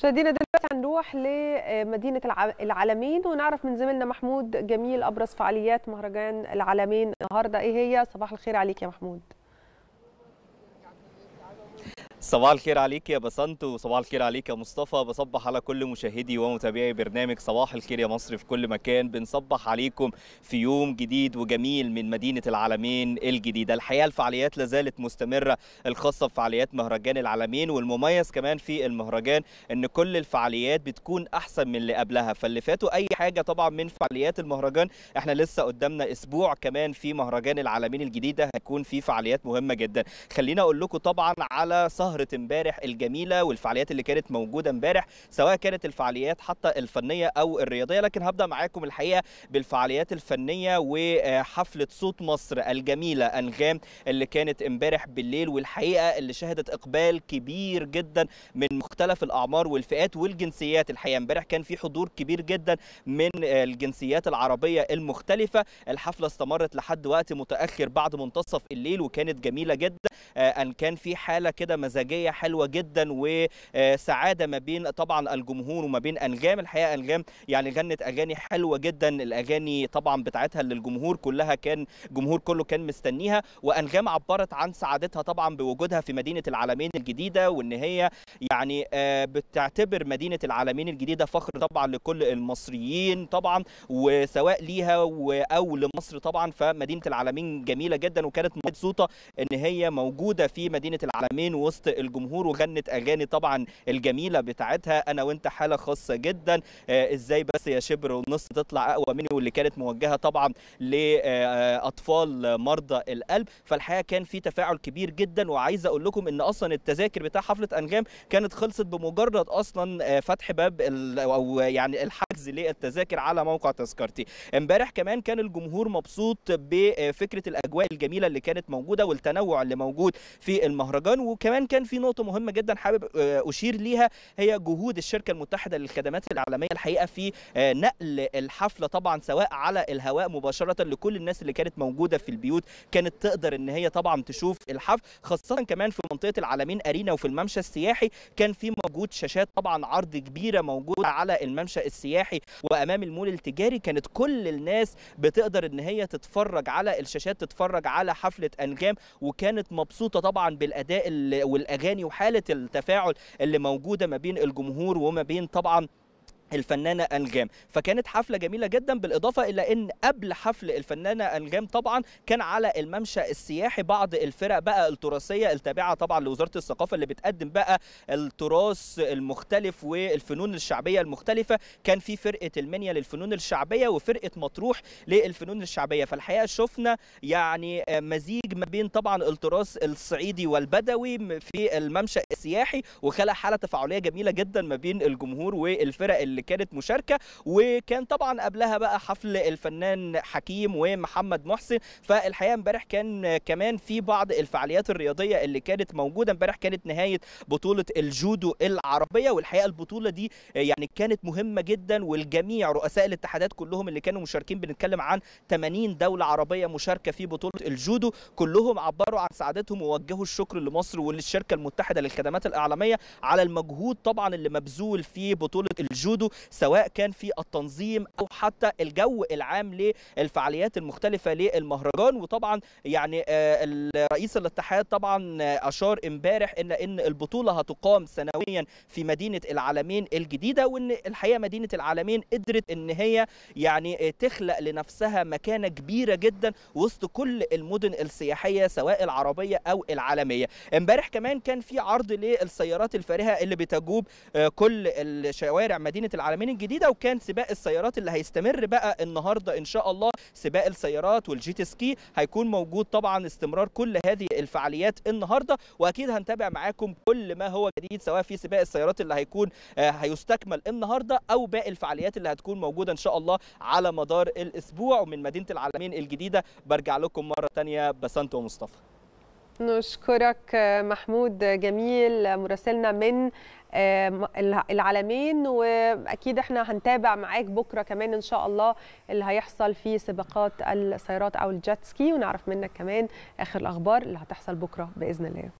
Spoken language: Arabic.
مشاهدينا دلوقتي هنروح لمدينة العالمين ونعرف من زميلنا محمود جميل أبرز فعاليات مهرجان العالمين النهاردة إيه هي صباح الخير عليك يا محمود صباح الخير عليك يا بسنت وصباح الخير عليك يا مصطفى بصبح على كل مشاهدي ومتابعي برنامج صباح الخير يا مصر في كل مكان بنصبح عليكم في يوم جديد وجميل من مدينة العالمين الجديدة الحقيقة الفعاليات لازالت مستمرة الخاصة بفعاليات مهرجان العالمين والمميز كمان في المهرجان ان كل الفعاليات بتكون احسن من اللي قبلها فاللي فاتوا اي حاجة طبعا من فعاليات المهرجان احنا لسه قدامنا اسبوع كمان في مهرجان العالمين الجديدة هيكون في فعاليات مهمة جدا خلينا اقول لكم طبعا على صهر سهره امبارح الجميله والفعاليات اللي كانت موجوده امبارح سواء كانت الفعاليات حتى الفنيه او الرياضيه لكن هبدا معاكم الحقيقه بالفعاليات الفنيه وحفله صوت مصر الجميله انغام اللي كانت امبارح بالليل والحقيقه اللي شهدت اقبال كبير جدا من مختلف الاعمار والفئات والجنسيات الحقيقه امبارح كان في حضور كبير جدا من الجنسيات العربيه المختلفه الحفله استمرت لحد وقت متاخر بعد منتصف الليل وكانت جميله جدا آه، ان كان في حاله كده مزاجيه ازدواجيه حلوه جدا وسعاده ما بين طبعا الجمهور وما بين انغام الحقيقه انغام يعني غنت اغاني حلوه جدا الاغاني طبعا بتاعتها للجمهور كلها كان جمهور كله كان مستنيها وانغام عبرت عن سعادتها طبعا بوجودها في مدينه العالمين الجديده وان هي يعني آه، بتعتبر مدينه العالمين الجديده فخر طبعا لكل المصريين طبعا وسواء ليها او لمصر طبعا فمدينه العالمين جميله جدا وكانت مبسوطه ان هي موجوده في مدينه العالمين وسط الجمهور وغنت اغاني طبعا الجميله بتاعتها انا وانت حاله خاصه جدا آه، ازاي بس يا شبر ونص تطلع اقوى مني واللي كانت موجهه طبعا لاطفال آه، آه، مرضى القلب فالحقيقه كان في تفاعل كبير جدا وعايز اقول لكم ان اصلا التذاكر بتاع حفله انغام كانت خلصت بمجرد اصلا فتح باب او يعني الحجز للتذاكر على موقع تذكرتي امبارح كمان كان الجمهور مبسوط بفكره الاجواء الجميله اللي كانت موجوده والتنوع اللي موجود في المهرجان وكمان كان كان في نقطه مهمه جدا حابب آه، اشير ليها هي جهود الشركه المتحده للخدمات العالميه الحقيقه في آه، نقل الحفله طبعا سواء على الهواء مباشره لكل الناس اللي كانت موجوده في البيوت كانت تقدر ان هي طبعا تشوف الحفل خاصه كمان في منطقه العالمين ارينا وفي الممشى السياحي كان في موجود شاشات طبعا عرض كبيره موجوده على الممشى السياحي وامام المول التجاري كانت كل الناس بتقدر ان هي تتفرج على الشاشات تتفرج على حفله انغام وكانت مبسوطه طبعا بالاداء وال الاغاني وحاله التفاعل اللي موجوده ما بين الجمهور وما بين طبعا الفنانه انغام فكانت حفله جميله جدا بالاضافه الى ان قبل حفل الفنانه انغام طبعا كان على الممشى السياحي بعض الفرق بقى التراثيه التابعه طبعا لوزاره الثقافه اللي بتقدم بقى التراث المختلف والفنون الشعبيه المختلفه كان في فرقه المنيا للفنون الشعبيه وفرقه مطروح للفنون الشعبيه فالحقيقه شفنا يعني مزيج ما بين طبعا التراث الصعيدي والبدوي في الممشى السياحي وخلق حاله تفاعليه جميله جدا ما بين الجمهور والفرق اللي كانت مشاركه وكان طبعا قبلها بقى حفل الفنان حكيم ومحمد محسن فالحقيقه امبارح كان كمان في بعض الفعاليات الرياضيه اللي كانت موجوده امبارح كانت نهايه بطوله الجودو العربيه والحقيقه البطوله دي يعني كانت مهمه جدا والجميع رؤساء الاتحادات كلهم اللي كانوا مشاركين بنتكلم عن 80 دوله عربيه مشاركه في بطوله الجودو كلهم عبروا عن سعادتهم ووجهوا الشكر لمصر وللشركه المتحده للخدمات الاعلاميه على المجهود طبعا اللي مبذول في بطوله الجودو سواء كان في التنظيم او حتى الجو العام للفعاليات المختلفه للمهرجان وطبعا يعني آه، رئيس الاتحاد طبعا آه، اشار امبارح ان ان البطوله هتقام سنويا في مدينه العالمين الجديده وان الحقيقه مدينه العالمين قدرت ان هي يعني آه، تخلق لنفسها مكانه كبيره جدا وسط كل المدن السياحيه سواء العربيه او العالميه امبارح كمان كان في عرض للسيارات الفارهه اللي بتجوب كل الشوارع مدينه العالمين الجديده وكان سباق السيارات اللي هيستمر بقى النهارده ان شاء الله سباق السيارات والجيت سكي هيكون موجود طبعا استمرار كل هذه الفعاليات النهارده واكيد هنتابع معاكم كل ما هو جديد سواء في سباق السيارات اللي هيكون آه، هيستكمل النهارده او باقي الفعاليات اللي هتكون موجوده ان شاء الله على مدار الاسبوع ومن مدينه العالمين الجديده برجع لكم مره ثانيه بسنت ومصطفى نشكرك آه، محمود آه، جميل آه، مراسلنا من العالمين واكيد احنا هنتابع معاك بكره كمان ان شاء الله اللي هيحصل في سباقات السيارات او الجاتسكي ونعرف منك كمان اخر الاخبار اللي هتحصل بكره باذن الله